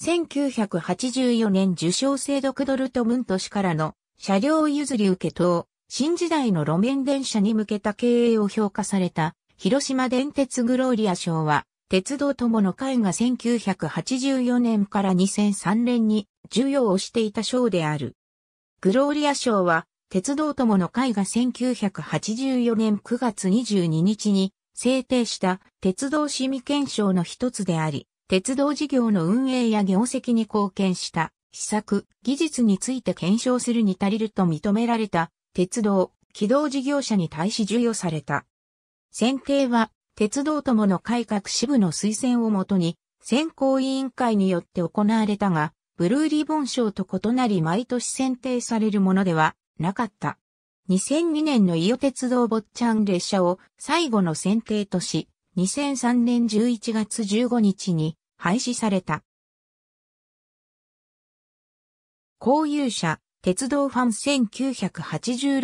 1984年受賞制度クドルトムント氏からの車両譲り受け等、新時代の路面電車に向けた経営を評価された、広島電鉄グローリア賞は、鉄道友の会が1984年から2003年に授与をしていた賞である。グローリア賞は、鉄道友の会が1984年9月22日に制定した鉄道市民憲章の一つであり、鉄道事業の運営や業績に貢献した施策、技術について検証するに足りると認められた鉄道、軌道事業者に対し授与された。選定は鉄道友の改革支部の推薦をもとに選考委員会によって行われたが、ブルーリボン賞と異なり毎年選定されるものではなかった。2002年の伊予鉄道坊ちゃん列車を最後の選定とし、2003年11月15日に廃止された。公有車、鉄道ファン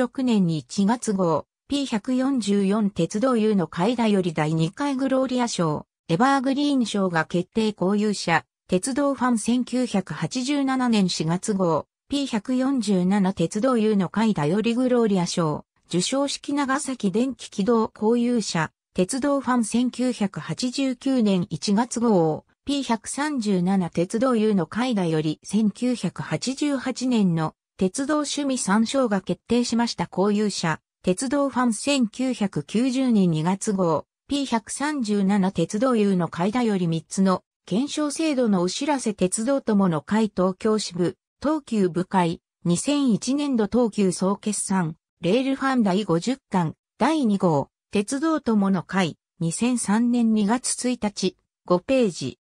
1986年に1月号、P144 鉄道優の海だより第2回グローリア賞、エバーグリーン賞が決定公有者、鉄道ファン1987年4月号、P147 鉄道優の海だよりグローリア賞、受賞式長崎電気軌道公有者、鉄道ファン1989年1月号 P137 鉄道優の絵画より1988年の鉄道趣味参照が決定しました公有者鉄道ファン1990年2月号 P137 鉄道優の絵画より3つの検証制度のお知らせ鉄道友の会東京支部東急部会2001年度東急総決算レールファン第50巻第2号鉄道友の会、2003年2月1日、5ページ。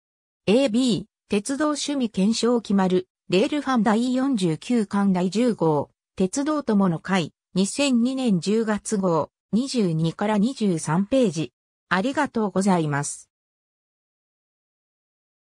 AB、鉄道趣味検証決まる、レールファン第49巻第10号、鉄道友の会、2002年10月号、22から23ページ。ありがとうございます。